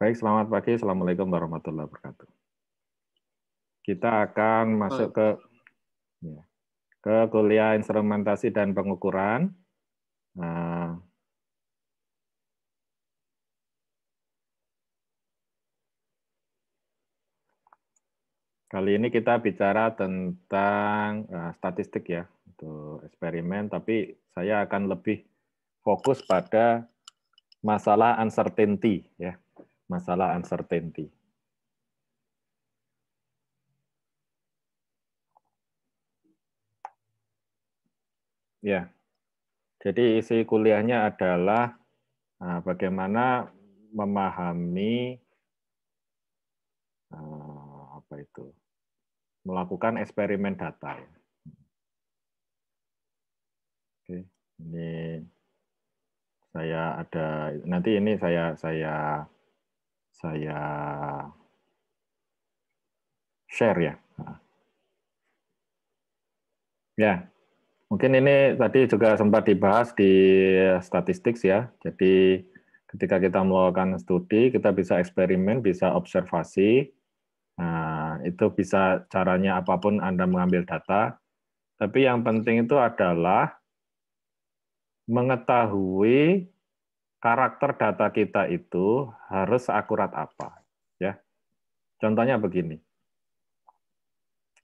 Baik, selamat pagi. Assalamualaikum warahmatullahi wabarakatuh. Kita akan masuk ke ya, ke kuliah instrumentasi dan pengukuran. Nah, kali ini kita bicara tentang eh, statistik ya, untuk eksperimen. Tapi saya akan lebih fokus pada masalah uncertainty ya masalah uncertainty. Ya, jadi isi kuliahnya adalah ah, bagaimana memahami ah, apa itu melakukan eksperimen data. Ya. Oke, ini saya ada nanti ini saya saya saya share ya. Ya, mungkin ini tadi juga sempat dibahas di statistik ya. Jadi ketika kita melakukan studi, kita bisa eksperimen, bisa observasi. Nah, itu bisa caranya apapun Anda mengambil data. Tapi yang penting itu adalah mengetahui karakter data kita itu harus akurat apa, ya. Contohnya begini.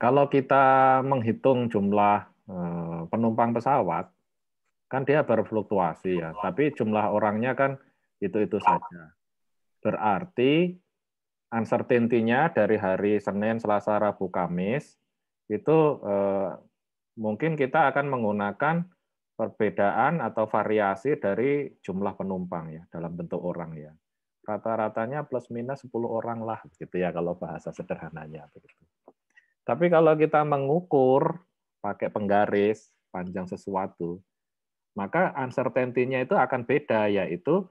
Kalau kita menghitung jumlah eh, penumpang pesawat, kan dia berfluktuasi ya, tapi jumlah orangnya kan itu-itu saja. Berarti uncertainty-nya dari hari Senin, Selasa, Rabu, Kamis itu eh, mungkin kita akan menggunakan perbedaan atau variasi dari jumlah penumpang ya dalam bentuk orang ya. Rata-ratanya plus minus 10 orang lah gitu ya kalau bahasa sederhananya begitu. Tapi kalau kita mengukur pakai penggaris panjang sesuatu, maka uncertainty-nya itu akan beda yaitu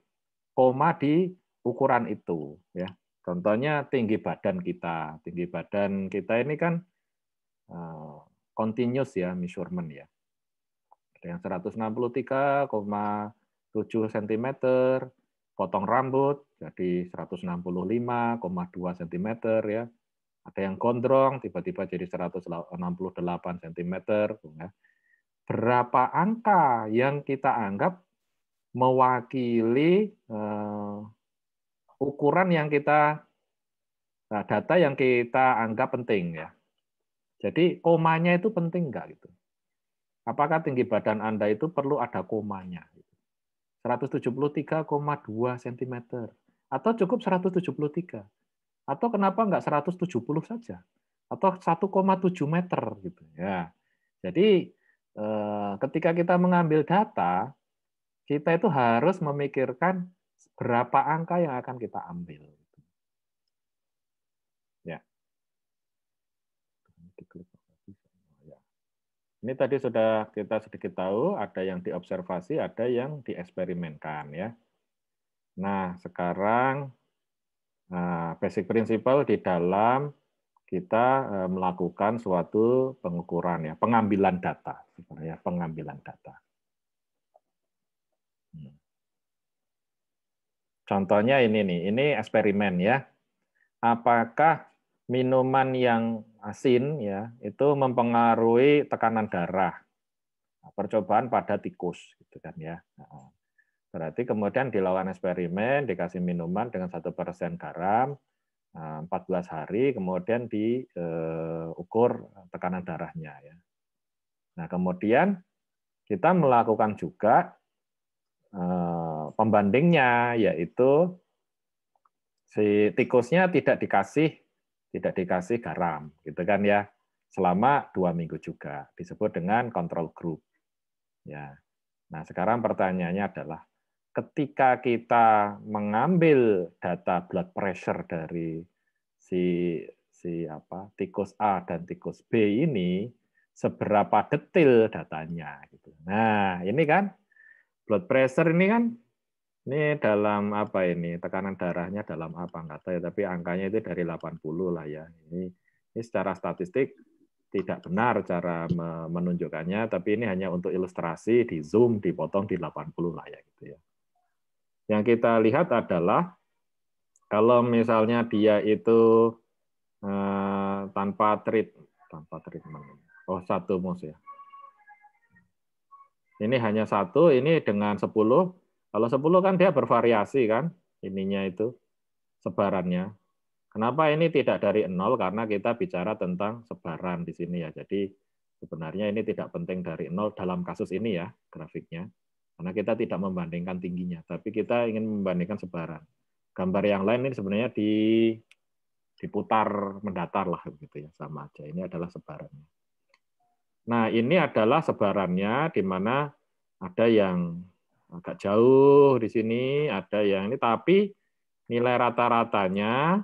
koma di ukuran itu ya. Contohnya tinggi badan kita. Tinggi badan kita ini kan uh, continuous ya measurement ya ada yang 163,7 cm, potong rambut jadi 165,2 cm ya. Ada yang gondrong tiba-tiba jadi 168 cm ya. Berapa angka yang kita anggap mewakili eh, ukuran yang kita eh, data yang kita anggap penting ya. Jadi komanya itu penting enggak gitu apakah tinggi badan Anda itu perlu ada komanya. 173,2 cm. Atau cukup 173. Atau kenapa enggak 170 saja? Atau 1,7 meter gitu ya. Jadi eh, ketika kita mengambil data, kita itu harus memikirkan berapa angka yang akan kita ambil. Ini tadi sudah kita sedikit tahu, ada yang diobservasi, ada yang dieksperimenkan ya. Nah, sekarang nah, basic principle di dalam kita eh, melakukan suatu pengukuran ya, pengambilan data sebenarnya ya, pengambilan data. Hmm. Contohnya ini nih, ini eksperimen ya. Apakah minuman yang asin ya itu mempengaruhi tekanan darah nah, percobaan pada tikus gitu kan ya nah, berarti kemudian dilakukan eksperimen dikasih minuman dengan satu persen garam 14 nah, hari kemudian diukur eh, tekanan darahnya ya nah kemudian kita melakukan juga eh, pembandingnya yaitu si tikusnya tidak dikasih tidak dikasih garam, gitu kan ya, selama dua minggu juga, disebut dengan kontrol grup. Ya. Nah, sekarang pertanyaannya adalah, ketika kita mengambil data blood pressure dari si si apa tikus A dan tikus B ini seberapa detil datanya gitu. Nah, ini kan blood pressure ini kan ini dalam apa ini? Tekanan darahnya dalam apa? Nggak tahu ya, tapi angkanya itu dari 80 lah ya. Ini, ini secara statistik tidak benar cara menunjukkannya, tapi ini hanya untuk ilustrasi di zoom, dipotong di 80 lah ya gitu ya. Yang kita lihat adalah kalau misalnya dia itu eh, tanpa treat, tanpa treatment, oh satu mus ya. Ini hanya satu, ini dengan 10 kalau 10 kan dia bervariasi kan ininya itu sebarannya. Kenapa ini tidak dari nol? Karena kita bicara tentang sebaran di sini ya. Jadi sebenarnya ini tidak penting dari nol dalam kasus ini ya grafiknya. Karena kita tidak membandingkan tingginya, tapi kita ingin membandingkan sebaran. Gambar yang lain ini sebenarnya di diputar mendatar lah begitu ya sama aja. Ini adalah sebarannya. Nah ini adalah sebarannya di mana ada yang agak jauh di sini ada yang ini tapi nilai rata-ratanya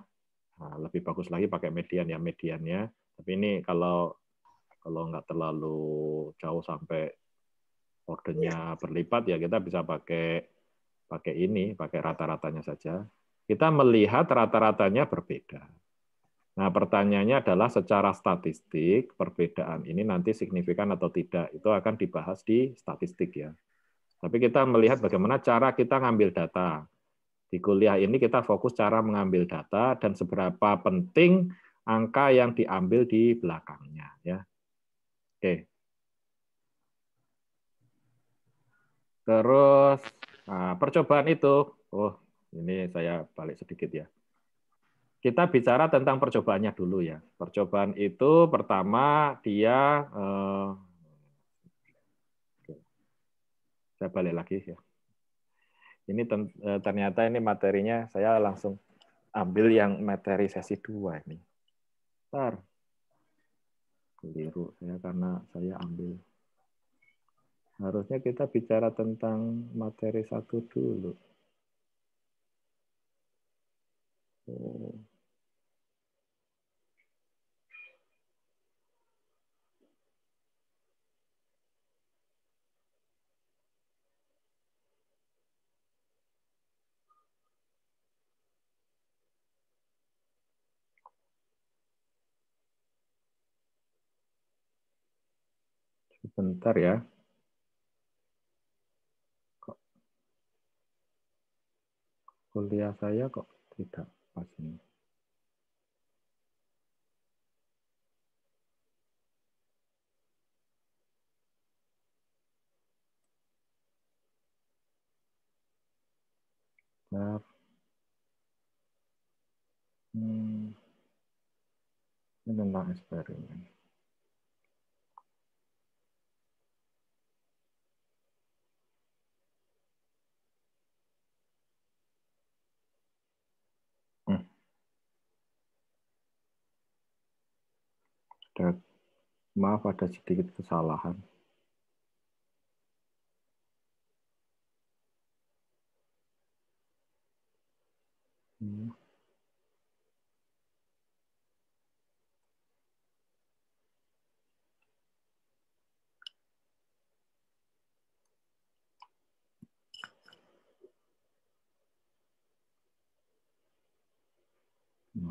nah, lebih bagus lagi pakai median ya mediannya tapi ini kalau kalau nggak terlalu jauh sampai ordernya iya. berlipat ya kita bisa pakai pakai ini pakai rata-ratanya saja kita melihat rata-ratanya berbeda nah pertanyaannya adalah secara statistik perbedaan ini nanti signifikan atau tidak itu akan dibahas di statistik ya tapi kita melihat bagaimana cara kita ngambil data. Di kuliah ini kita fokus cara mengambil data dan seberapa penting angka yang diambil di belakangnya ya. Oke. Terus nah, percobaan itu, oh ini saya balik sedikit ya kita bicara tentang percobaannya dulu ya. Percobaan itu pertama dia eh, saya balik lagi ya. Ini eh, ternyata ini materinya saya langsung ambil yang materi sesi dua ini. Bentar. Keliru ya karena saya ambil. Harusnya kita bicara tentang materi satu dulu. Oh. Bentar ya. Kok kuliah saya kok tidak pas ini. Hmm. Ini tentang eksperimen. ada maaf ada sedikit kesalahan. Hmm.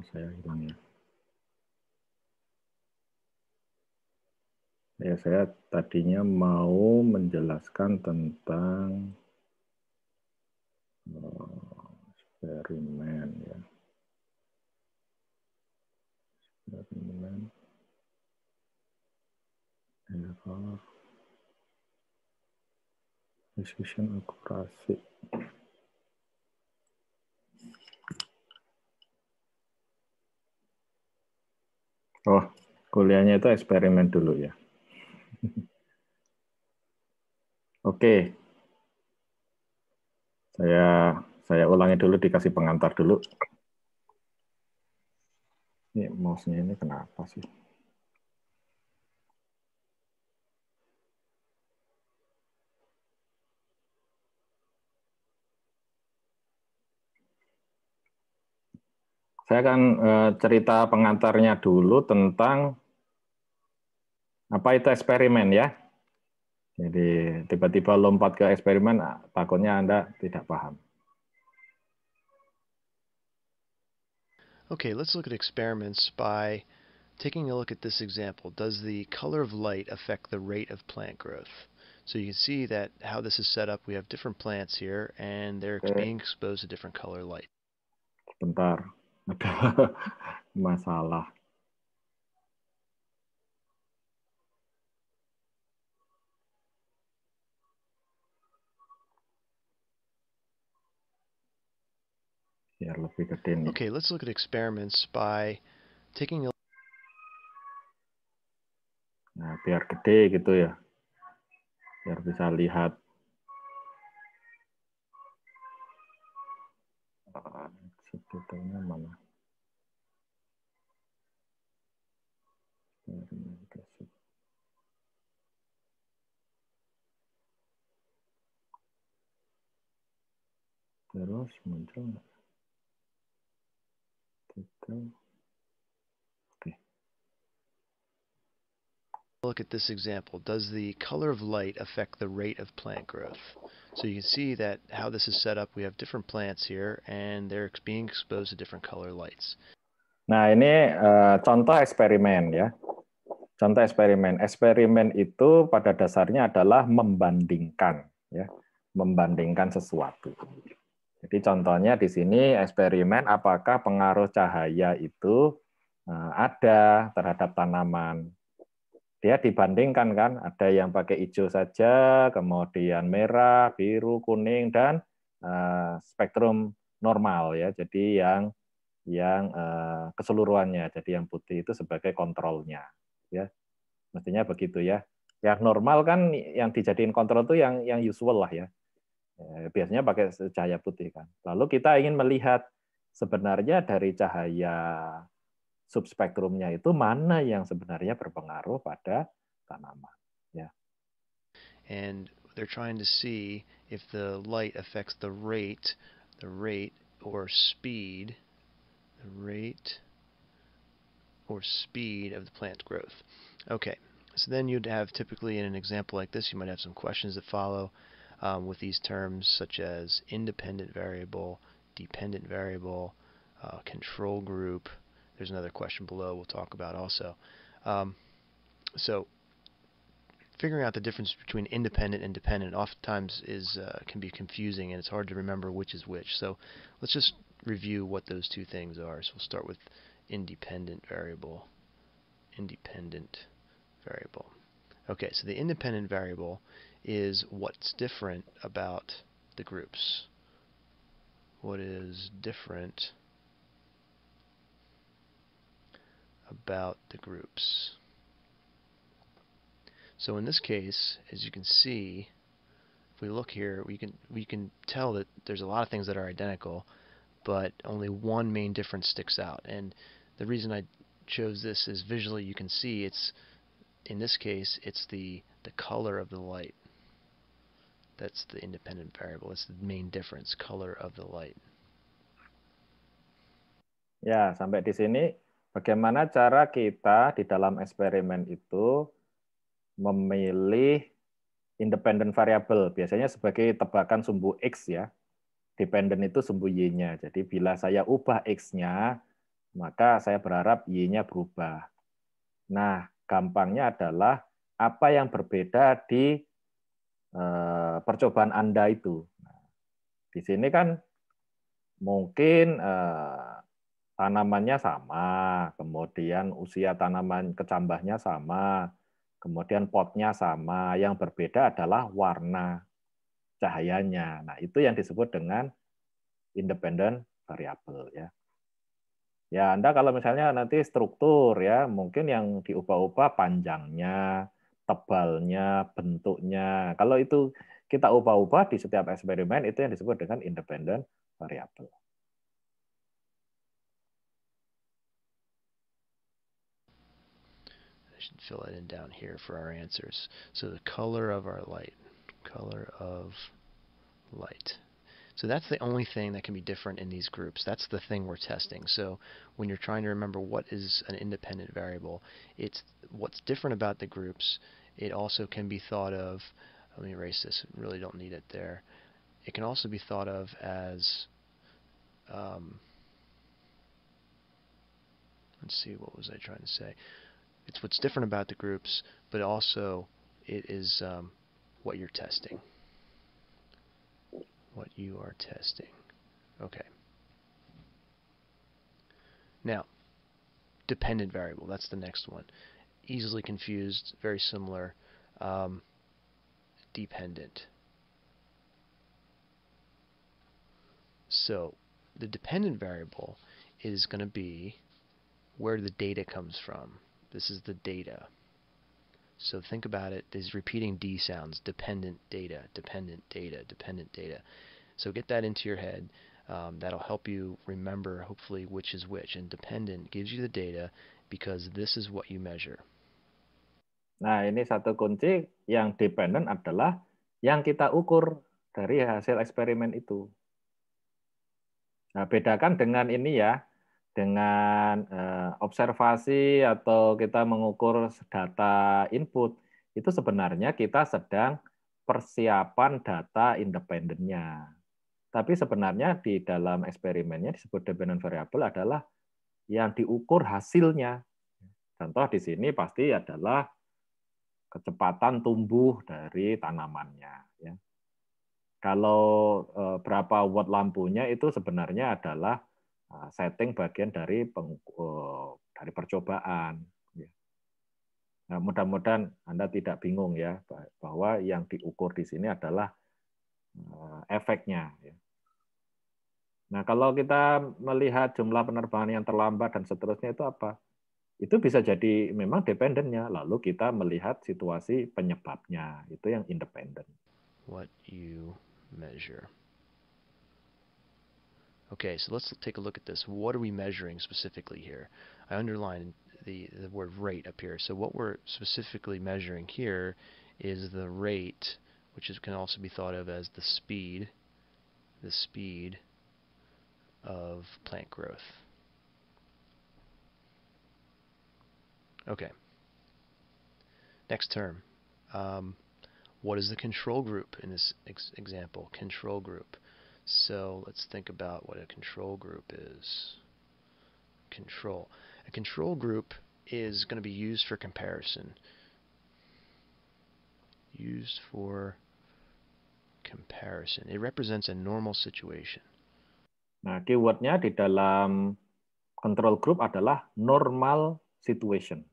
saya hilang ya. ya saya tadinya mau menjelaskan tentang eksperimen ya eksperimen error precision akurasi oh kuliahnya itu eksperimen dulu ya Oke. Saya saya ulangi dulu dikasih pengantar dulu. Ini mouse-nya ini kenapa sih? Saya akan eh, cerita pengantarnya dulu tentang apa itu eksperimen ya. Jadi tiba-tiba lompat ke eksperimen, takutnya Anda tidak paham. Okay, let's look at experiments by taking a look at this example. Does the color of light affect the rate of plant growth? So you can see that how this is set up. We have different plants here, and they're okay. being exposed to different color light. Sebentar, ada masalah. biar lebih gede nih. Okay, let's look at experiments by taking a Nah, biar gede gitu ya. Biar bisa lihat. Sebetulnya mana? Terus muncul nggak? Okay. Look at this example. Does the color of light affect the rate of plant growth? So you can see that how this is set up. We have different plants here, and they're being exposed to different color lights. Nah, ini uh, contoh eksperimen ya. Contoh eksperimen. Eksperimen itu pada dasarnya adalah membandingkan ya, membandingkan sesuatu. Jadi contohnya di sini eksperimen apakah pengaruh cahaya itu eh, ada terhadap tanaman. Dia dibandingkan kan, ada yang pakai hijau saja, kemudian merah, biru, kuning dan eh, spektrum normal ya. Jadi yang yang eh, keseluruhannya. Jadi yang putih itu sebagai kontrolnya ya. Mestinya begitu ya. Yang normal kan yang dijadiin kontrol itu yang yang usual lah ya Eh, biasanya pakai cahaya putih kan. Lalu kita ingin melihat sebenarnya dari cahaya subspektrumnya itu mana yang sebenarnya berpengaruh pada tanaman. Ya. And they're trying to see if the light affects the rate, the rate or speed, the rate or speed of the plant growth. Okay. So then you'd have typically in an example like this, you might have some questions that follow. um, with these terms such as independent variable, dependent variable, uh, control group. There's another question below we'll talk about also. Um, so figuring out the difference between independent and dependent oftentimes is uh, can be confusing and it's hard to remember which is which. So let's just review what those two things are. So we'll start with independent variable. Independent variable. Okay, so the independent variable is what's different about the groups. What is different about the groups. So in this case, as you can see, if we look here, we can we can tell that there's a lot of things that are identical, but only one main difference sticks out. And the reason I chose this is visually you can see it's in this case it's the the color of the light. That's the independent variable. It's the main difference, color of the light. Ya, sampai di sini bagaimana cara kita di dalam eksperimen itu memilih independent variable. Biasanya sebagai tebakan sumbu X ya. Dependent itu sumbu Y-nya. Jadi bila saya ubah X-nya, maka saya berharap Y-nya berubah. Nah, gampangnya adalah apa yang berbeda di Eh, percobaan Anda itu. Nah, di sini kan mungkin eh, tanamannya sama, kemudian usia tanaman kecambahnya sama, kemudian potnya sama. Yang berbeda adalah warna cahayanya. Nah, itu yang disebut dengan independent variable ya. Ya, Anda kalau misalnya nanti struktur ya, mungkin yang diubah-ubah panjangnya, tebalnya, bentuknya. Kalau itu kita ubah-ubah di setiap eksperimen, itu yang disebut dengan independent variable. I should fill that in down here for our answers. So the color of our light, color of light. So that's the only thing that can be different in these groups. That's the thing we're testing. So when you're trying to remember what is an independent variable, it's what's different about the groups it also can be thought of, let me erase this, really don't need it there. It can also be thought of as, um, let's see, what was I trying to say? It's what's different about the groups, but also it is um, what you're testing. What you are testing. Okay. Now, dependent variable, that's the next one easily confused, very similar, um, dependent. So the dependent variable is going to be where the data comes from. This is the data. So think about it, these repeating D sounds, dependent data, dependent data, dependent data. So get that into your head. Um, that'll help you remember, hopefully, which is which. And dependent gives you the data because this is what you measure. Nah, ini satu kunci yang dependen adalah yang kita ukur dari hasil eksperimen itu. Nah, bedakan dengan ini ya, dengan eh, observasi atau kita mengukur data input, itu sebenarnya kita sedang persiapan data independennya. Tapi sebenarnya di dalam eksperimennya disebut dependent variable adalah yang diukur hasilnya. Contoh di sini pasti adalah kecepatan tumbuh dari tanamannya. Ya. Kalau eh, berapa watt lampunya itu sebenarnya adalah eh, setting bagian dari peng, eh, dari percobaan. Ya. Nah, mudah-mudahan Anda tidak bingung ya bahwa yang diukur di sini adalah efeknya. Ya. Nah, kalau kita melihat jumlah penerbangan yang terlambat dan seterusnya itu apa? itu bisa jadi memang dependennya. Lalu kita melihat situasi penyebabnya. Itu yang independen. What you measure. Okay, so let's take a look at this. What are we measuring specifically here? I underline the, the word rate up here. So what we're specifically measuring here is the rate, which is, can also be thought of as the speed, the speed of plant growth. Okay. Next term. Um, what is the control group in this ex example? Control group. So let's think about what a control group is. Control. A control group is going to be used for comparison. Used for comparison. It represents a normal situation. Nah, keywordnya di dalam control group adalah normal situation.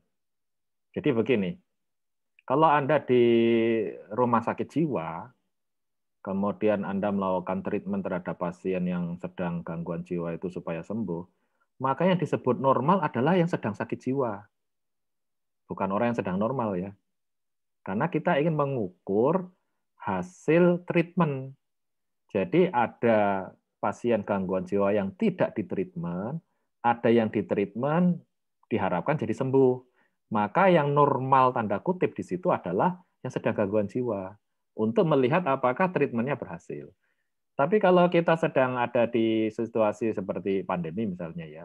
Jadi begini, kalau Anda di rumah sakit jiwa, kemudian Anda melakukan treatment terhadap pasien yang sedang gangguan jiwa itu supaya sembuh, maka yang disebut normal adalah yang sedang sakit jiwa. Bukan orang yang sedang normal ya. Karena kita ingin mengukur hasil treatment. Jadi ada pasien gangguan jiwa yang tidak ditreatment, ada yang ditreatment, diharapkan jadi sembuh. Maka yang normal tanda kutip di situ adalah yang sedang gangguan jiwa untuk melihat apakah treatmentnya berhasil. Tapi kalau kita sedang ada di situasi seperti pandemi misalnya ya,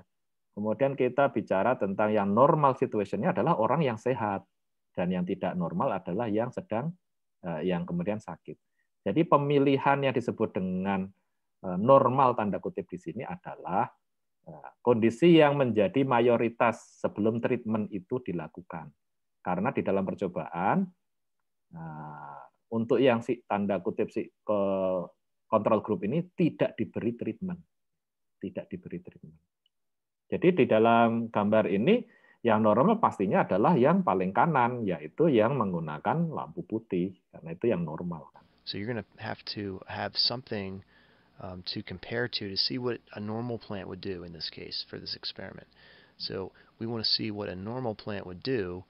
kemudian kita bicara tentang yang normal situasinya adalah orang yang sehat dan yang tidak normal adalah yang sedang eh, yang kemudian sakit. Jadi pemilihan yang disebut dengan eh, normal tanda kutip di sini adalah Nah, kondisi yang menjadi mayoritas sebelum treatment itu dilakukan. Karena di dalam percobaan, nah, untuk yang si, tanda kutip si, kontrol grup ini tidak diberi treatment. Tidak diberi treatment. Jadi di dalam gambar ini, yang normal pastinya adalah yang paling kanan, yaitu yang menggunakan lampu putih. Karena itu yang normal. So you're going have to have something um, to compare to to see what a normal plant would do in this case for this experiment. So we want to see what a normal plant would do,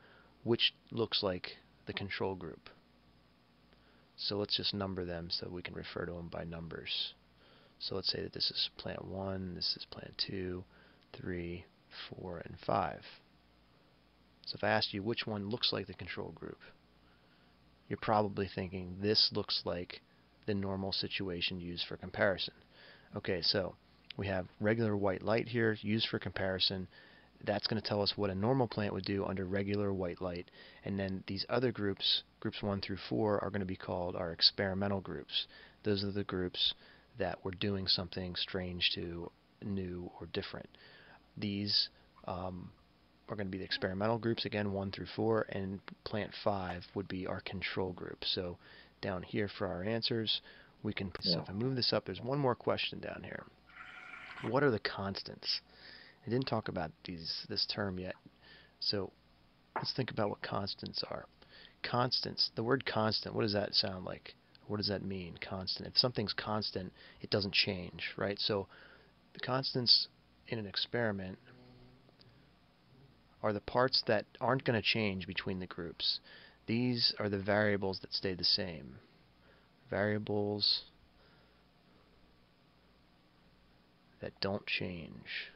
which looks like the control group. So let's just number them so we can refer to them by numbers. So let's say that this is plant 1, this is plant 2, 3, 4, and 5. So if I asked you which one looks like the control group, you're probably thinking this looks like the normal situation used for comparison. Okay, so we have regular white light here used for comparison. That's going to tell us what a normal plant would do under regular white light. And then these other groups, groups 1 through 4, are going to be called our experimental groups. Those are the groups that were doing something strange to, new, or different. These um, are going to be the experimental groups, again, 1 through 4, and plant 5 would be our control group. So down here for our answers. We can, yeah. so if I move this up, there's one more question down here. What are the constants? I didn't talk about these this term yet, so let's think about what constants are. Constants, the word constant, what does that sound like? What does that mean, constant? If something's constant, it doesn't change, right? So the constants in an experiment are the parts that aren't going to change between the groups. These are the variables that stay the same. Variables that don't change.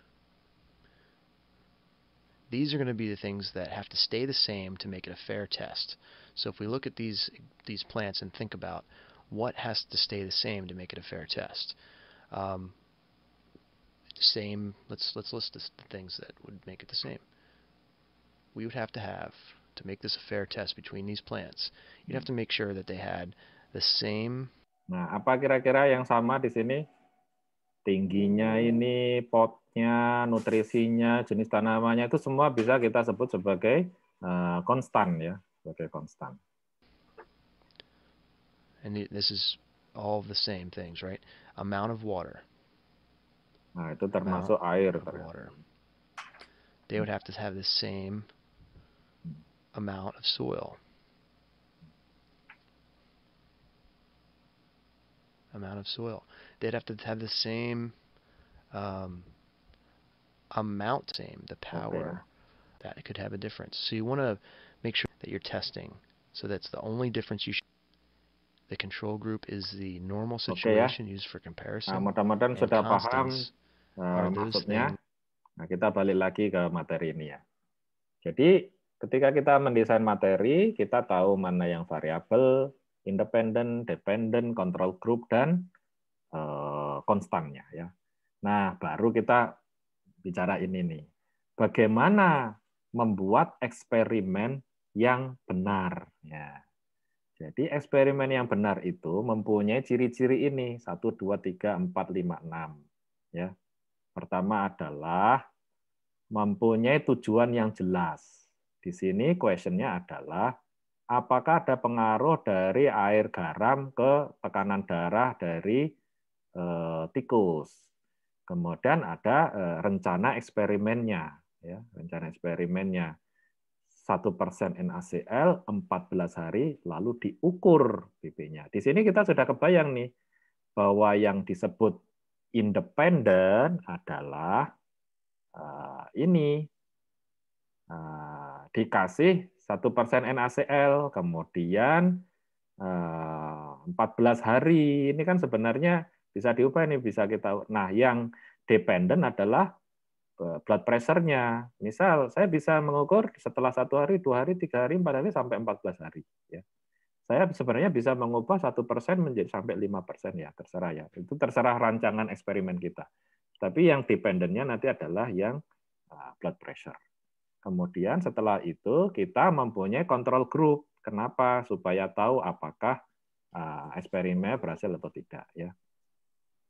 These are going to be the things that have to stay the same to make it a fair test. So if we look at these these plants and think about what has to stay the same to make it a fair test. Um, same. Let's let's list the things that would make it the same. We would have to have to make this a fair test between these plants, you'd have hmm. to make sure that they had the same. Nah, apa kira-kira yang sama di sini? Tingginya ini, potnya, nutrisinya, jenis tanamannya itu semua bisa kita sebut sebagai uh, konstan ya, sebagai konstan. And this is all the same things, right? Amount of water. Nah, itu termasuk amount air. Of water. They would have to have the same amount of soil. Amount of soil. They'd have to have the same um, amount, same, the power. Okay. That could have a difference. So you want to make sure that you're testing. So that's the only difference you should the control group is the normal situation okay, ya. used for comparison. Nah, mudah-mudahan sudah paham uh, maksudnya. Nah, kita balik lagi ke materi ini ya. Jadi ketika kita mendesain materi, kita tahu mana yang variabel, independen, dependent, control group dan eh, konstannya ya. Nah, baru kita bicara ini nih. Bagaimana membuat eksperimen yang benar ya. Jadi eksperimen yang benar itu mempunyai ciri-ciri ini 1 2 3 4 5 6 ya. Pertama adalah mempunyai tujuan yang jelas di sini questionnya adalah apakah ada pengaruh dari air garam ke tekanan darah dari e, tikus. Kemudian ada e, rencana eksperimennya, ya, rencana eksperimennya. 1% NaCl 14 hari lalu diukur bp nya Di sini kita sudah kebayang nih bahwa yang disebut independen adalah uh, ini ah, dikasih 1% NaCl, kemudian 14 eh, hari. Ini kan sebenarnya bisa diubah ini bisa kita. Nah, yang dependen adalah eh, blood pressure-nya. Misal saya bisa mengukur setelah satu hari, dua hari, tiga hari, empat hari sampai 14 hari. Ya. Saya sebenarnya bisa mengubah satu persen menjadi sampai lima persen ya, terserah ya. Itu terserah rancangan eksperimen kita. Tapi yang dependennya nanti adalah yang eh, blood pressure. Kemudian setelah itu kita mempunyai kontrol grup. Kenapa? Supaya tahu apakah eh, eksperimen berhasil atau tidak ya.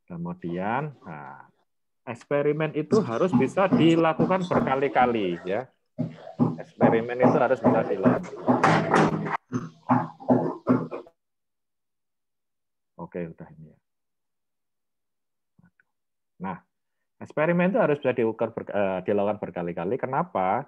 Kemudian eh, eksperimen itu harus bisa dilakukan berkali-kali ya. Eksperimen itu harus bisa dilakukan. Oke, udah ini ya. Nah, eksperimen itu harus bisa diukur eh, dilakukan berkali-kali. Kenapa?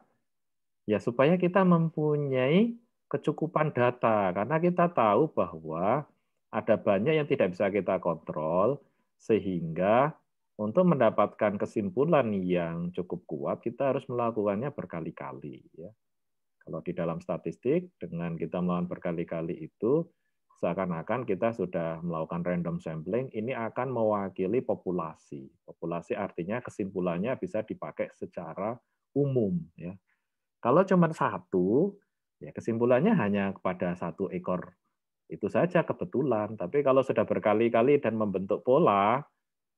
Ya supaya kita mempunyai kecukupan data karena kita tahu bahwa ada banyak yang tidak bisa kita kontrol sehingga untuk mendapatkan kesimpulan yang cukup kuat kita harus melakukannya berkali-kali ya. Kalau di dalam statistik dengan kita melakukan berkali-kali itu seakan-akan kita sudah melakukan random sampling, ini akan mewakili populasi. Populasi artinya kesimpulannya bisa dipakai secara umum, ya kalau cuma satu, ya kesimpulannya hanya kepada satu ekor itu saja kebetulan. Tapi kalau sudah berkali-kali dan membentuk pola,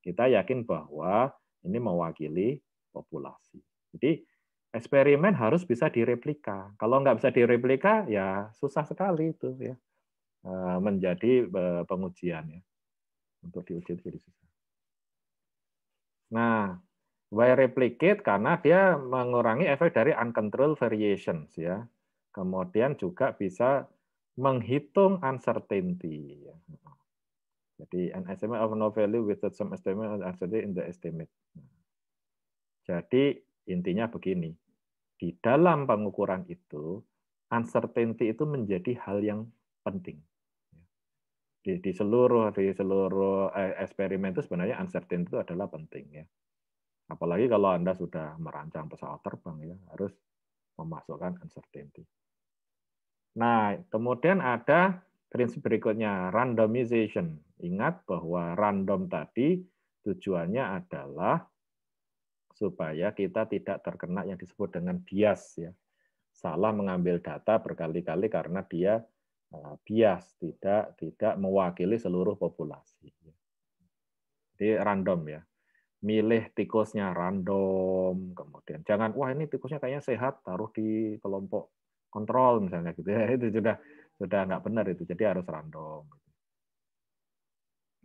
kita yakin bahwa ini mewakili populasi. Jadi eksperimen harus bisa direplika. Kalau nggak bisa direplika, ya susah sekali itu ya e, menjadi e, pengujian ya untuk diuji jadi susah. Nah, Why replicate? Karena dia mengurangi efek dari uncontrolled variations ya. Kemudian juga bisa menghitung uncertainty. Jadi an estimate of no value with some estimate of uncertainty in the estimate. Jadi intinya begini, di dalam pengukuran itu uncertainty itu menjadi hal yang penting. Di, di seluruh di seluruh eh, eksperimen itu sebenarnya uncertainty itu adalah penting ya. Apalagi kalau Anda sudah merancang pesawat terbang ya, harus memasukkan uncertainty. Nah, kemudian ada prinsip berikutnya, randomization. Ingat bahwa random tadi tujuannya adalah supaya kita tidak terkena yang disebut dengan bias ya. Salah mengambil data berkali-kali karena dia e, bias, tidak tidak mewakili seluruh populasi. Jadi random ya milih tikusnya random, kemudian jangan wah ini tikusnya kayaknya sehat taruh di kelompok kontrol misalnya gitu ya itu sudah sudah nggak benar itu jadi harus random. Gitu.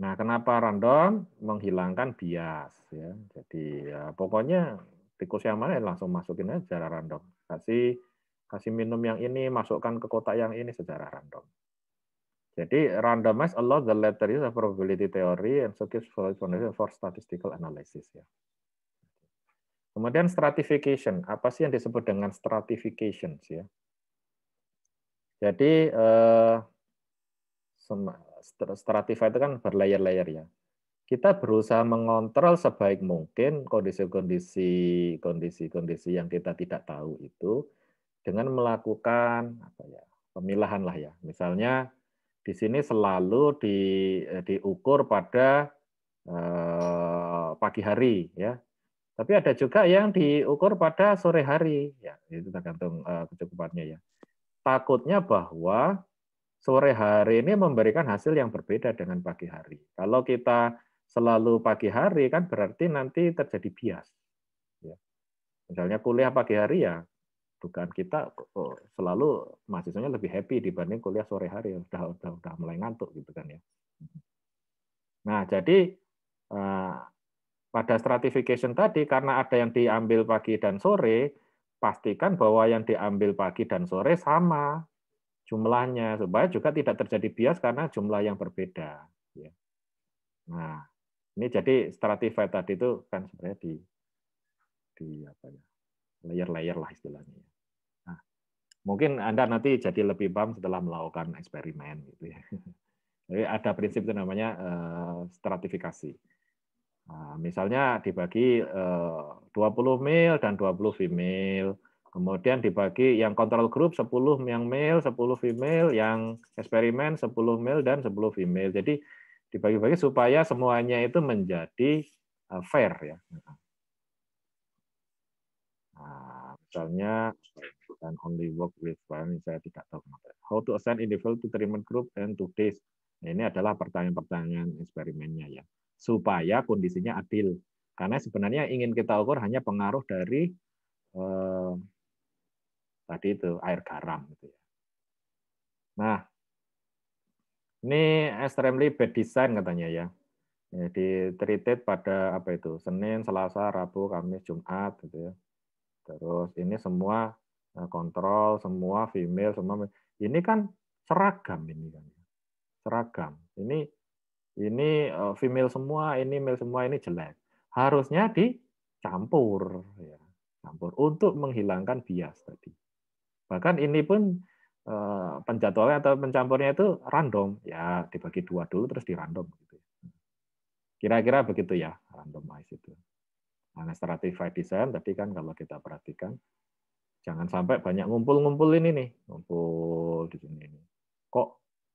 Nah kenapa random menghilangkan bias ya jadi ya, pokoknya tikus yang mana langsung masukin aja secara random kasih kasih minum yang ini masukkan ke kotak yang ini secara random. Jadi randomize allows the latter use of probability theory and so gives foundation for statistical analysis ya. Kemudian stratification, apa sih yang disebut dengan stratification ya? Jadi eh, stratify itu kan berlayer-layer ya. Kita berusaha mengontrol sebaik mungkin kondisi-kondisi kondisi-kondisi yang kita tidak tahu itu dengan melakukan apa ya pemilahan lah ya. Misalnya di sini selalu di, eh, diukur pada eh, pagi hari ya. Tapi ada juga yang diukur pada sore hari ya, itu tergantung eh, kecukupannya ya. Takutnya bahwa sore hari ini memberikan hasil yang berbeda dengan pagi hari. Kalau kita selalu pagi hari kan berarti nanti terjadi bias. Ya. Misalnya kuliah pagi hari ya dugaan kita eh, selalu mahasiswanya lebih happy dibanding kuliah sore hari yang sudah sudah sudah mulai ngantuk gitu kan ya. Nah, jadi eh, pada stratification tadi karena ada yang diambil pagi dan sore, pastikan bahwa yang diambil pagi dan sore sama jumlahnya supaya juga tidak terjadi bias karena jumlah yang berbeda. Ya. Nah, ini jadi stratified tadi itu kan sebenarnya di di apa ya layer-layer lah istilahnya. Ya. Nah, mungkin Anda nanti jadi lebih paham setelah melakukan eksperimen gitu ya. Jadi ada prinsip itu namanya uh, stratifikasi. Nah, misalnya dibagi uh, 20 male dan 20 female, kemudian dibagi yang kontrol grup 10 yang male, 10 female, yang eksperimen 10 male dan 10 female. Jadi dibagi-bagi supaya semuanya itu menjadi eh, fair ya. Nah, misalnya dan only work with one, saya tidak tahu kenapa. How to assign individual to treatment group and to days. Nah, ini adalah pertanyaan-pertanyaan eksperimennya ya. Supaya kondisinya adil. Karena sebenarnya ingin kita ukur hanya pengaruh dari eh, tadi itu air garam gitu ya. Nah, ini extremely bad design katanya ya. Jadi treated pada apa itu? Senin, Selasa, Rabu, Kamis, Jumat gitu ya Terus ini semua eh, kontrol, semua female, semua ini kan seragam ini kan. Seragam. Ini ini eh, female semua, ini male semua, ini jelek. Harusnya dicampur ya, campur untuk menghilangkan bias tadi. Bahkan ini pun eh, penjadwalnya atau pencampurnya itu random ya dibagi dua dulu terus random gitu ya. kira-kira begitu ya randomize Nah, stratified design tadi kan kalau kita perhatikan, jangan sampai banyak ngumpul-ngumpul ini nih, ngumpul di sini. Ini. Kok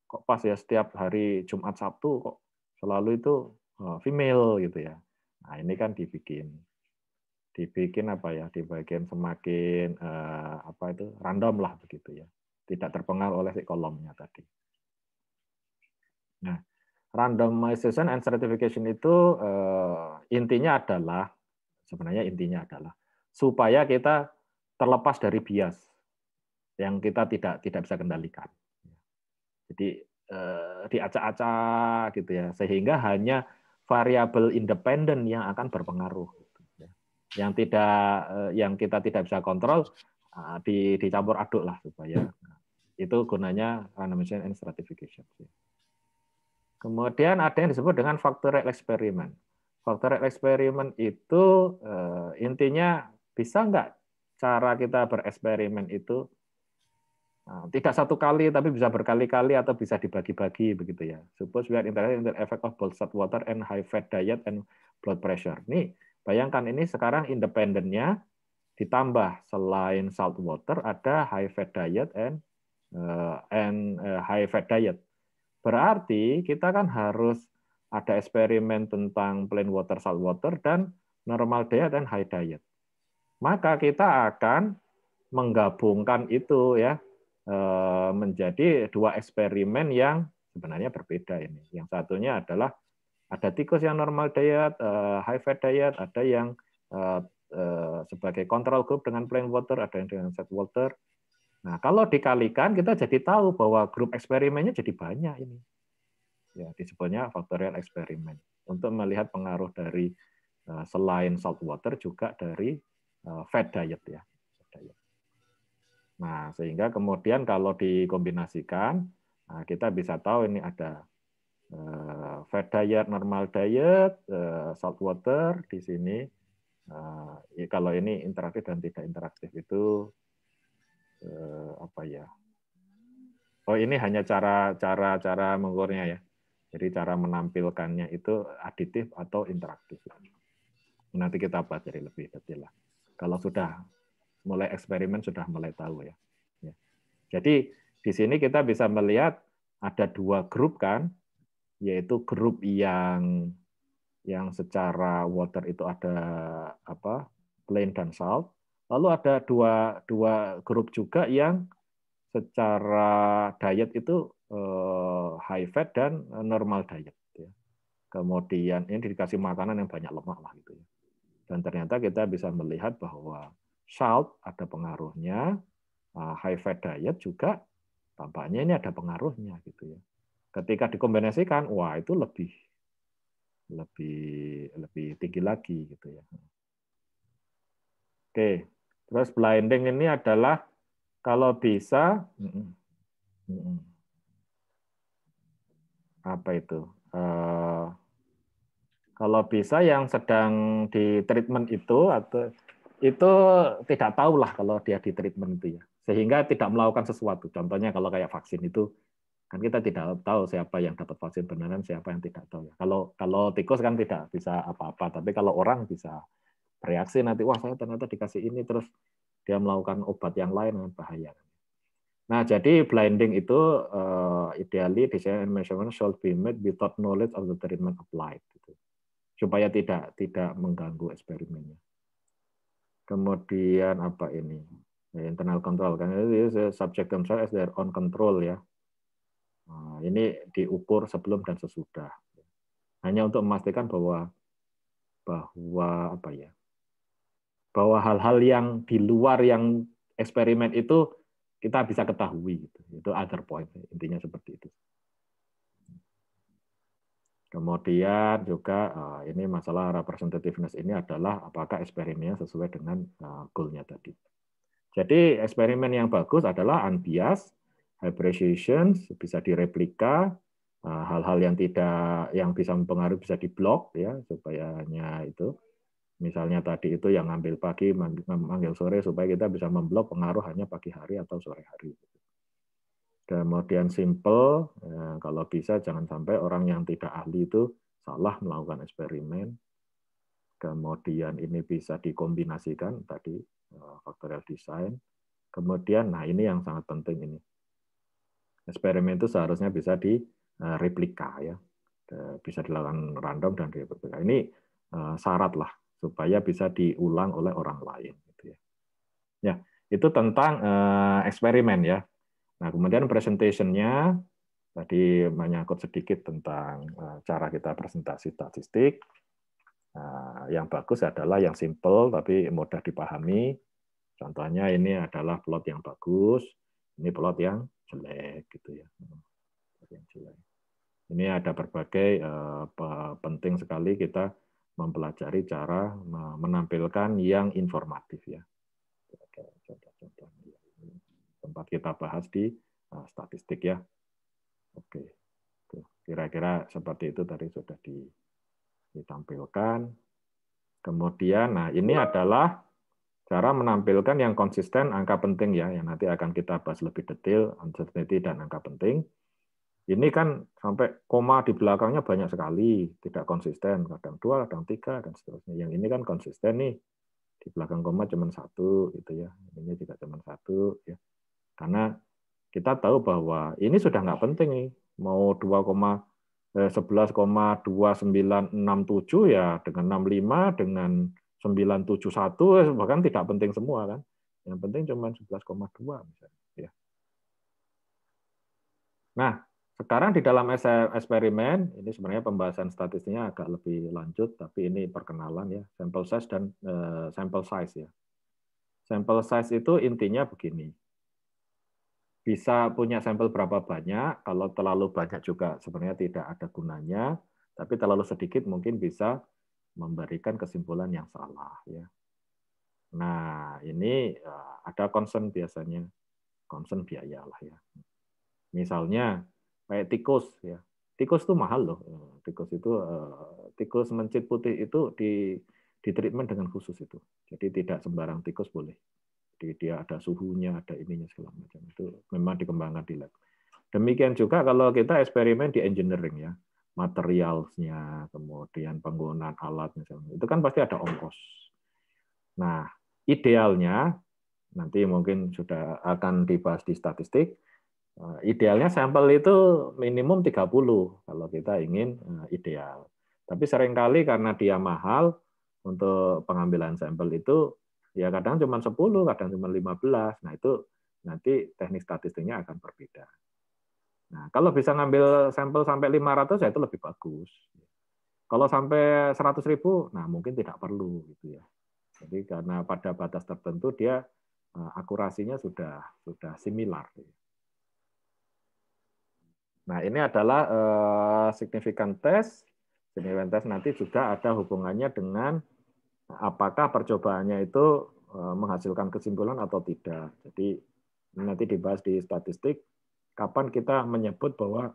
kok pas ya setiap hari Jumat Sabtu kok selalu itu eh, female gitu ya. Nah, ini kan dibikin dibikin apa ya di bagian semakin eh, apa itu random lah begitu ya tidak terpengaruh oleh si kolomnya tadi nah randomization and certification itu eh, intinya adalah Sebenarnya intinya adalah supaya kita terlepas dari bias yang kita tidak tidak bisa kendalikan. Jadi eh, diacak-acak gitu ya, sehingga hanya variabel independen yang akan berpengaruh. Gitu ya. Yang tidak eh, yang kita tidak bisa kontrol ah, di, dicampur aduk lah supaya itu gunanya randomization ah, and stratification. Kemudian ada yang disebut dengan factorial eksperimen. Faktor eksperimen itu eh, intinya bisa nggak cara kita bereksperimen itu uh, tidak satu kali tapi bisa berkali-kali atau bisa dibagi-bagi begitu ya. Suppose we are interested in the effect of both salt water and high fat diet and blood pressure. Nih, bayangkan ini sekarang independennya ditambah selain salt water ada high fat diet and eh, and eh, high fat diet. Berarti kita kan harus ada eksperimen tentang plain water, salt water, dan normal diet dan high diet. Maka kita akan menggabungkan itu ya eh, menjadi dua eksperimen yang sebenarnya berbeda ini. Yang satunya adalah ada tikus yang normal diet, eh, high fat diet, ada yang eh, sebagai control group dengan plain water, ada yang dengan salt water. Nah, kalau dikalikan kita jadi tahu bahwa grup eksperimennya jadi banyak ini ya disebutnya faktorial eksperimen untuk melihat pengaruh dari eh, selain salt water juga dari eh, fat diet ya. Nah, sehingga kemudian kalau dikombinasikan, nah, kita bisa tahu ini ada eh, fat diet, normal diet, salt water di sini. Ya, kalau ini interaktif dan tidak interaktif itu apa ya? Oh, ini hanya cara cara cara mengukurnya ya. Jadi cara menampilkannya itu aditif atau interaktif. Nanti kita pelajari lebih detail lah. Kalau sudah mulai eksperimen sudah mulai tahu ya. ya. Jadi di sini kita bisa melihat ada dua grup kan, yaitu grup yang yang secara water itu ada apa plain dan salt. Lalu ada dua dua grup juga yang secara diet itu Eh, high fat dan eh, normal diet. Ya. Kemudian ini dikasih makanan yang banyak lemak lah gitu ya. Dan ternyata kita bisa melihat bahwa salt ada pengaruhnya, eh, high fat diet juga tampaknya ini ada pengaruhnya gitu ya. Ketika dikombinasikan, wah itu lebih lebih lebih tinggi lagi gitu ya. Oke, terus blinding ini adalah kalau bisa, apa itu uh, kalau bisa yang sedang di treatment itu atau itu tidak tahulah kalau dia di treatment itu ya sehingga tidak melakukan sesuatu contohnya kalau kayak vaksin itu kan kita tidak tahu siapa yang dapat vaksin beneran siapa yang tidak tahu ya kalau kalau tikus kan tidak bisa apa-apa tapi kalau orang bisa bereaksi nanti wah saya ternyata dikasih ini terus dia melakukan obat yang lain dengan bahaya Nah, jadi blinding itu uh, ideally design and measurement should be made without knowledge of the treatment applied. Gitu. Supaya tidak tidak mengganggu eksperimennya. Kemudian apa ini? Ya, internal control kan itu subject themselves as their own control ya. Nah, ini diukur sebelum dan sesudah. Hanya untuk memastikan bahwa bahwa apa ya? Bahwa hal-hal yang di luar yang eksperimen itu kita bisa ketahui. Gitu. Itu other point, intinya seperti itu. Kemudian juga eh, ini masalah representativeness ini adalah apakah eksperimennya sesuai dengan eh, goalnya tadi. Jadi eksperimen yang bagus adalah unbiased, precision, bisa direplika, eh, hal-hal yang tidak yang bisa mempengaruhi bisa diblok ya supaya itu Misalnya tadi itu yang ngambil pagi, manggil sore supaya kita bisa memblok pengaruh hanya pagi hari atau sore hari. Kemudian simple, ya, kalau bisa jangan sampai orang yang tidak ahli itu salah melakukan eksperimen. Kemudian ini bisa dikombinasikan tadi eh, factorial design. Kemudian, nah ini yang sangat penting ini. Eksperimen itu seharusnya bisa direplika eh, ya, bisa dilakukan random dan direplika. Ini syarat lah supaya bisa diulang oleh orang lain. Gitu ya. ya, itu tentang eh, eksperimen ya. Nah, kemudian presentationnya tadi menyangkut sedikit tentang eh, cara kita presentasi statistik. Nah, yang bagus adalah yang simple tapi mudah dipahami. Contohnya ini adalah plot yang bagus, ini plot yang jelek gitu ya. Ini ada berbagai eh, penting sekali kita mempelajari cara menampilkan yang informatif ya. Contoh-contoh tempat kita bahas di eh, statistik ya. Oke, kira-kira seperti itu tadi sudah ditampilkan. Kemudian, nah ini adalah cara menampilkan yang konsisten angka penting ya, yang nanti akan kita bahas lebih detail uncertainty dan angka penting. Ini kan sampai koma di belakangnya banyak sekali, tidak konsisten, kadang dua, kadang tiga, dan seterusnya. Yang ini kan konsisten nih, di belakang koma cuma satu gitu ya, ini juga cuma satu ya. Karena kita tahu bahwa ini sudah nggak penting nih, mau 2, 11,2967 eh, ya dengan 65 dengan 971 eh, bahkan tidak penting semua kan. Yang penting cuma 11,2 misalnya ya. Nah, sekarang di dalam eksperimen, ini sebenarnya pembahasan statistiknya agak lebih lanjut, tapi ini perkenalan ya, sample size dan uh, sample size ya. Sample size itu intinya begini, bisa punya sampel berapa banyak, kalau terlalu banyak juga sebenarnya tidak ada gunanya, tapi terlalu sedikit mungkin bisa memberikan kesimpulan yang salah ya. Nah, ini eh, ada concern biasanya, concern biaya lah ya. Misalnya kayak tikus ya tikus itu mahal loh eh, tikus itu eh, tikus mencit putih itu di di treatment dengan khusus itu jadi tidak sembarang tikus boleh jadi dia ada suhunya ada ininya segala macam itu memang dikembangkan di lab demikian juga kalau kita eksperimen di engineering ya materialnya kemudian penggunaan alat misalnya itu kan pasti ada ongkos nah idealnya nanti mungkin sudah akan dibahas di statistik Nah, idealnya sampel itu minimum 30 kalau kita ingin eh, ideal. Tapi seringkali karena dia mahal untuk pengambilan sampel itu ya kadang cuma 10, kadang cuma 15. Nah, itu nanti teknik statistiknya akan berbeda. Nah, kalau bisa ngambil sampel sampai 500 ya itu lebih bagus. Kalau sampai 100 ribu, nah mungkin tidak perlu gitu ya. Jadi karena pada batas tertentu dia eh, akurasinya sudah sudah similar. Gitu. Nah, ini adalah uh, signifikan tes. Signifikan tes nanti juga ada hubungannya dengan apakah percobaannya itu uh, menghasilkan kesimpulan atau tidak. Jadi nanti dibahas di statistik kapan kita menyebut bahwa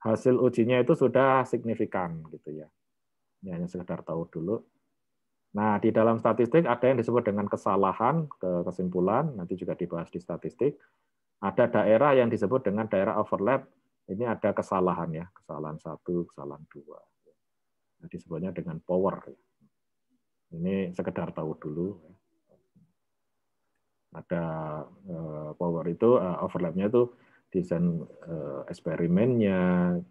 hasil ujinya itu sudah signifikan gitu ya. Ini hanya sekedar tahu dulu. Nah, di dalam statistik ada yang disebut dengan kesalahan ke kesimpulan, nanti juga dibahas di statistik. Ada daerah yang disebut dengan daerah overlap ini ada kesalahan ya, kesalahan satu, kesalahan dua. Jadi sebenarnya dengan power. Ya. Ini sekedar tahu dulu. Ya. Ada eh, power itu eh, overlapnya itu desain eh, eksperimennya,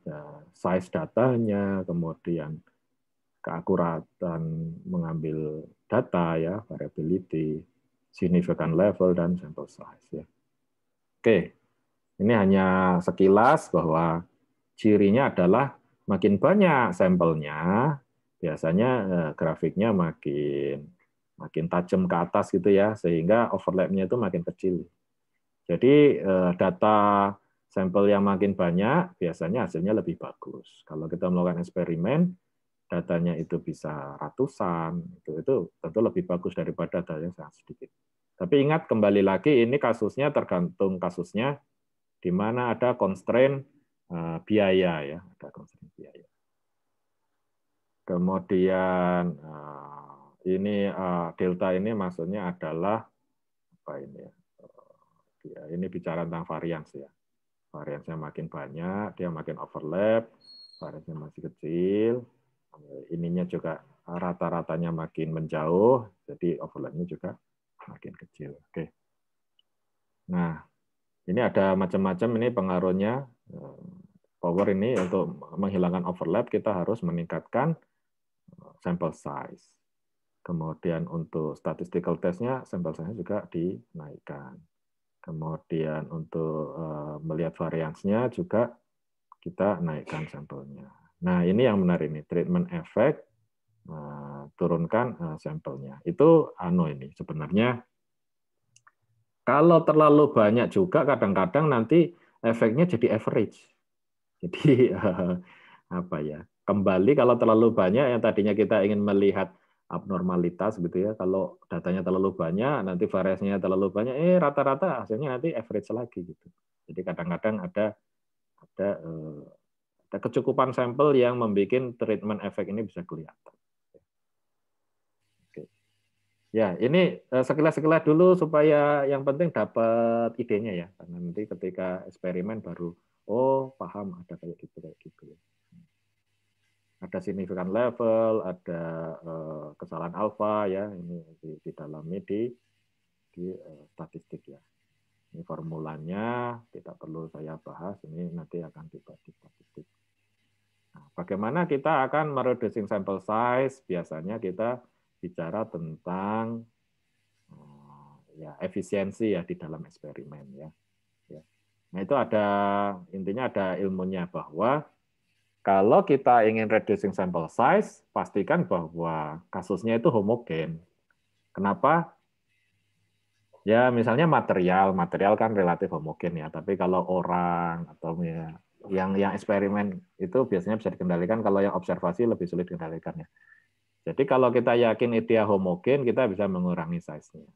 ya, size datanya, kemudian keakuratan mengambil data ya, variability, significant level dan sample size ya. Oke, ini hanya sekilas bahwa cirinya adalah makin banyak sampelnya, biasanya eh, grafiknya makin makin tajam ke atas gitu ya, sehingga overlapnya itu makin kecil. Jadi eh, data sampel yang makin banyak, biasanya hasilnya lebih bagus. Kalau kita melakukan eksperimen, datanya itu bisa ratusan, itu, itu tentu lebih bagus daripada data yang sangat sedikit. Tapi ingat kembali lagi, ini kasusnya tergantung kasusnya di mana ada constraint eh, biaya ya, ada constraint biaya. Kemudian eh, ini eh, delta ini maksudnya adalah apa ini ya? ya? Ini bicara tentang varians ya. Variansnya makin banyak, dia makin overlap, variansnya masih kecil, ininya juga rata-ratanya makin menjauh, jadi overlapnya juga makin kecil. Oke. Nah, ini ada macam-macam ini pengaruhnya eh, power ini untuk menghilangkan overlap kita harus meningkatkan eh, sample size. Kemudian untuk statistical testnya sample size juga dinaikkan. Kemudian untuk eh, melihat variansnya juga kita naikkan sampelnya. Nah ini yang menarik ini treatment effect turunkan sampelnya. Itu ano ini sebenarnya kalau terlalu banyak juga kadang-kadang nanti efeknya jadi average. Jadi eh, apa ya? Kembali kalau terlalu banyak yang tadinya kita ingin melihat abnormalitas gitu ya. Kalau datanya terlalu banyak, nanti variasinya terlalu banyak, eh rata-rata hasilnya nanti average lagi gitu. Jadi kadang-kadang ada ada eh, kecukupan sampel yang membuat treatment efek ini bisa kelihatan. Ya, ini eh, sekilas-sekilas dulu supaya yang penting dapat idenya ya, karena nanti ketika eksperimen baru, oh paham ada kayak gitu kayak gitu. Ya. Ada signifikan level, ada eh, kesalahan alfa ya, ini di, di midi di di eh, statistik ya. Ini formulanya tidak perlu saya bahas, ini nanti akan dibahas di statistik. Nah, bagaimana kita akan mereducing sample size? Biasanya kita bicara tentang eh, ya efisiensi ya di dalam eksperimen ya. ya. Nah itu ada intinya ada ilmunya bahwa kalau kita ingin reducing sample size, pastikan bahwa kasusnya itu homogen. Kenapa? Ya misalnya material, material kan relatif homogen ya. Tapi kalau orang atau ya, yang yang eksperimen itu biasanya bisa dikendalikan. Kalau yang observasi lebih sulit dikendalikan ya. Jadi kalau kita yakin itu homogen, kita bisa mengurangi size-nya.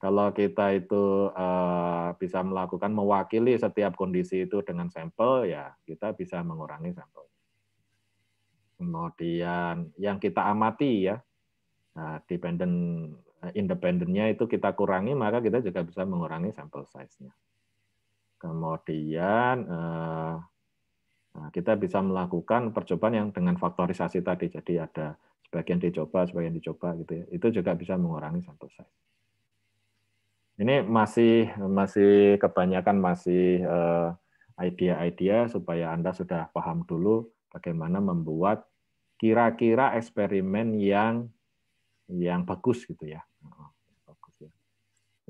Kalau kita itu eh, bisa melakukan mewakili setiap kondisi itu dengan sampel, ya kita bisa mengurangi sampel. Kemudian yang kita amati ya, nah, dependent eh, independennya itu kita kurangi, maka kita juga bisa mengurangi sampel size-nya. Kemudian eh, nah, kita bisa melakukan percobaan yang dengan faktorisasi tadi. Jadi ada sebagian dicoba, sebagian dicoba gitu ya. Itu juga bisa mengurangi sampel size. Ini masih masih kebanyakan masih eh, idea-idea supaya Anda sudah paham dulu bagaimana membuat kira-kira eksperimen yang yang bagus gitu ya. Oh, bagus ya.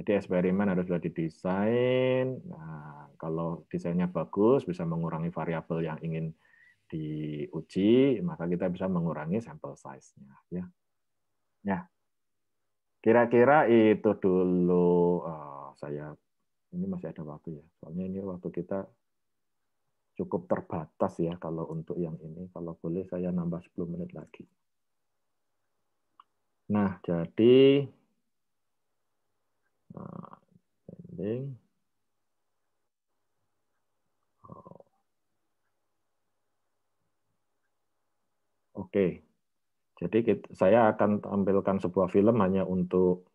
Jadi eksperimen harus sudah didesain. Nah, kalau desainnya bagus bisa mengurangi variabel yang ingin diuji, maka kita bisa mengurangi sampel size-nya. Ya, ya. Kira-kira itu dulu oh, saya. Ini masih ada waktu ya. Soalnya ini waktu kita cukup terbatas ya kalau untuk yang ini. Kalau boleh saya nambah 10 menit lagi. Nah, jadi ending. Eh, Oke. Jadi saya akan tampilkan sebuah film hanya untuk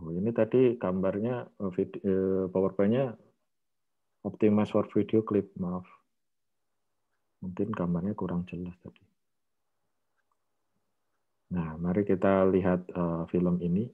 Oh, ini tadi gambarnya eh, eh, powerpoint-nya optimize for video clip, maaf. Mungkin gambarnya kurang jelas tadi. Nah, mari kita lihat eh, film ini.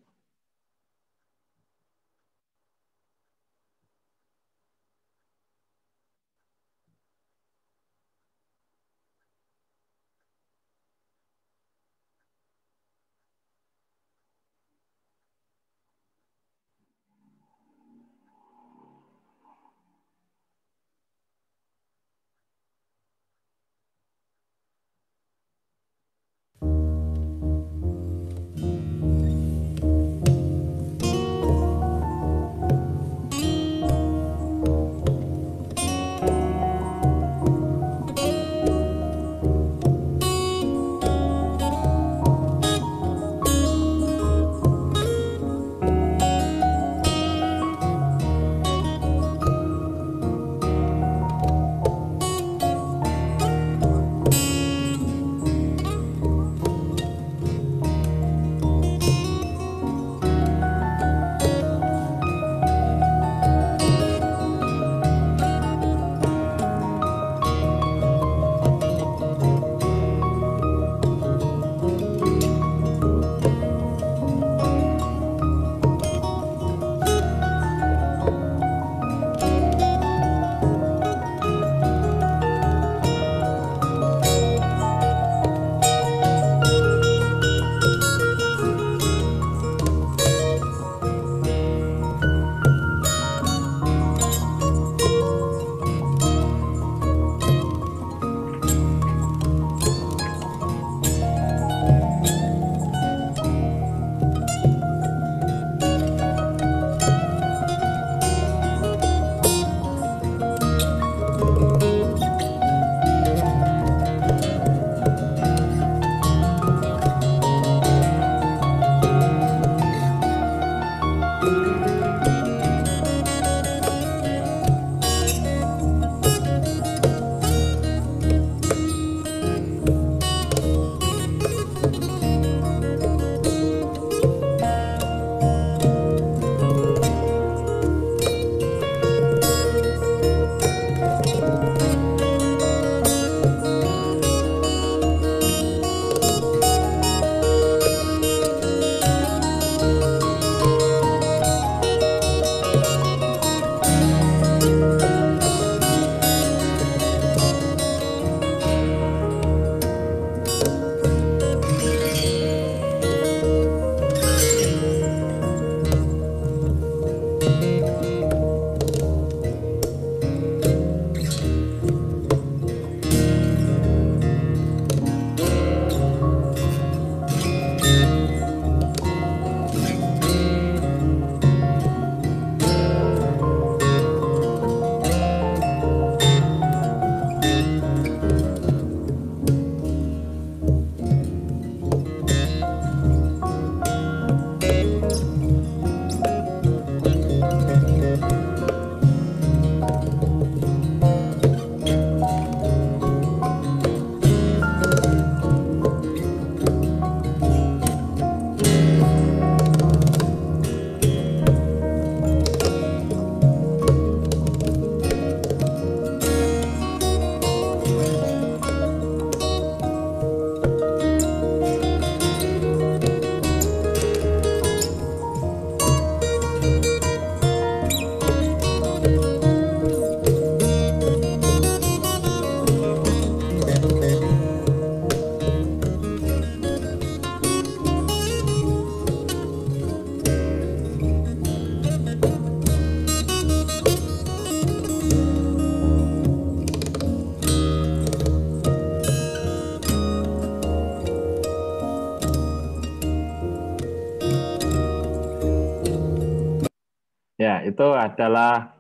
itu adalah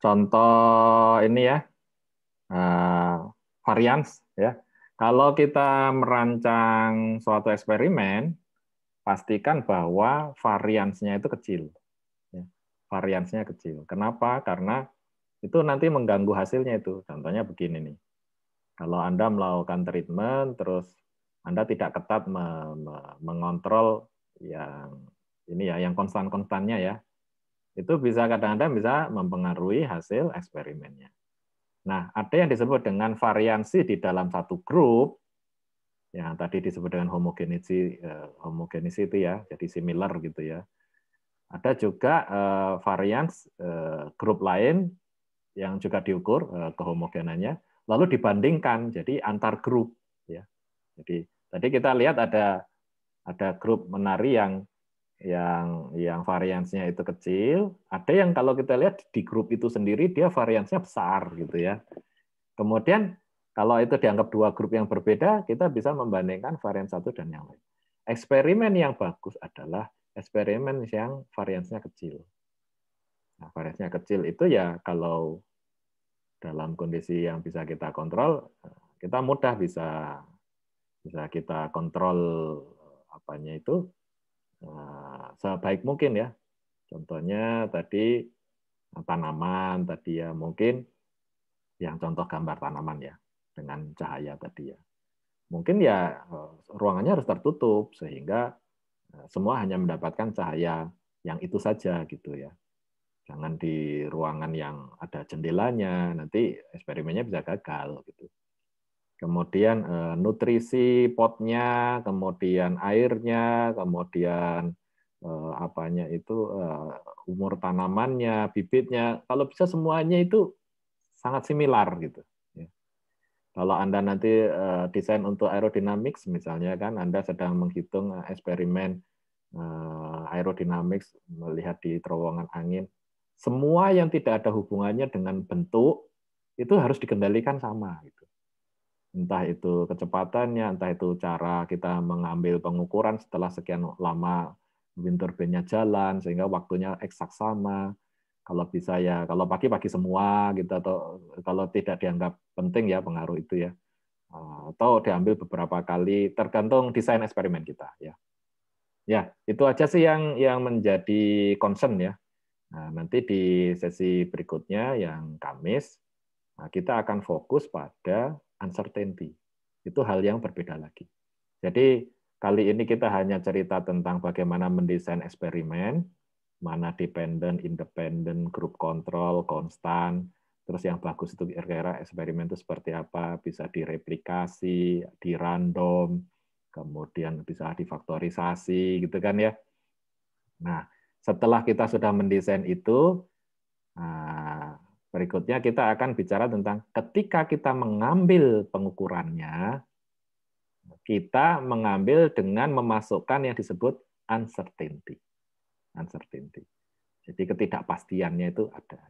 contoh ini ya uh, varians ya. Kalau kita merancang suatu eksperimen, pastikan bahwa variansnya itu kecil. Ya. variansnya kecil. Kenapa? Karena itu nanti mengganggu hasilnya itu. Contohnya begini nih. Kalau Anda melakukan treatment, terus Anda tidak ketat mengontrol yang ini ya, yang konstan-konstannya ya, itu bisa kadang-kadang bisa mempengaruhi hasil eksperimennya. Nah, ada yang disebut dengan variansi di dalam satu grup yang tadi disebut dengan homogenisi eh, homogenisiti ya, jadi similar gitu ya. Ada juga eh, varians eh, grup lain yang juga diukur kehomogenannya, lalu dibandingkan jadi antar grup ya. Jadi tadi kita lihat ada ada grup menari yang yang yang variansnya itu kecil, ada yang kalau kita lihat di grup itu sendiri dia variansnya besar gitu ya. Kemudian kalau itu dianggap dua grup yang berbeda, kita bisa membandingkan varian satu dan yang lain. Eksperimen yang bagus adalah eksperimen yang variansnya kecil. Nah, variansinya kecil itu ya kalau dalam kondisi yang bisa kita kontrol, kita mudah bisa bisa kita kontrol eh, apanya itu nah, sebaik mungkin ya. Contohnya tadi eh, tanaman tadi ya mungkin yang contoh gambar tanaman ya dengan cahaya tadi ya. Mungkin ya eh, ruangannya harus tertutup sehingga eh, semua hanya mendapatkan cahaya yang itu saja gitu ya. Jangan di ruangan yang ada jendelanya, nanti eksperimennya bisa gagal gitu kemudian eh, nutrisi potnya, kemudian airnya, kemudian eh, apanya itu eh, umur tanamannya, bibitnya, kalau bisa semuanya itu sangat similar gitu. Ya. Kalau Anda nanti eh, desain untuk aerodinamik, misalnya kan Anda sedang menghitung eh, eksperimen eh, aerodinamik melihat di terowongan angin, semua yang tidak ada hubungannya dengan bentuk itu harus dikendalikan sama gitu entah itu kecepatannya, entah itu cara kita mengambil pengukuran setelah sekian lama wind turbine-nya jalan sehingga waktunya eksak sama. Kalau bisa ya, kalau pagi-pagi semua gitu atau kalau tidak dianggap penting ya pengaruh itu ya. Ah, atau diambil beberapa kali tergantung desain eksperimen kita ya. Ya, itu aja sih yang yang menjadi concern ya. Nah, nanti di sesi berikutnya yang Kamis nah, kita akan fokus pada uncertainty. Itu hal yang berbeda lagi. Jadi kali ini kita hanya cerita tentang bagaimana mendesain eksperimen, mana dependent, independent, group control, konstan, terus yang bagus itu kira-kira eksperimen itu seperti apa, bisa direplikasi, di random, kemudian bisa difaktorisasi gitu kan ya. Nah, setelah kita sudah mendesain itu, nah, Berikutnya kita akan bicara tentang ketika kita mengambil pengukurannya, kita mengambil dengan memasukkan yang disebut uncertainty. Uncertainty. Jadi ketidakpastiannya itu ada.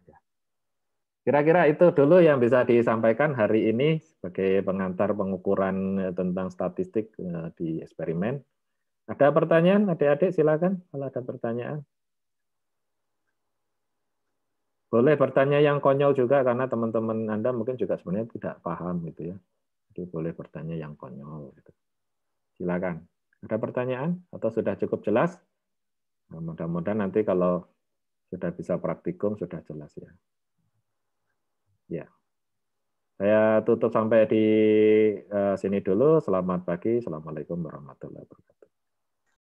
Kira-kira itu dulu yang bisa disampaikan hari ini sebagai pengantar pengukuran eh, tentang statistik eh, di eksperimen. Ada pertanyaan, adik-adik silakan kalau ada pertanyaan. Boleh bertanya yang konyol juga karena teman-teman Anda mungkin juga sebenarnya tidak paham gitu ya. Jadi boleh bertanya yang konyol gitu. Silakan. Ada pertanyaan atau sudah cukup jelas? Nah, mudah-mudahan nanti kalau sudah bisa praktikum sudah jelas ya. Ya. Saya tutup sampai di eh, sini dulu. Selamat pagi. Assalamualaikum warahmatullahi wabarakatuh.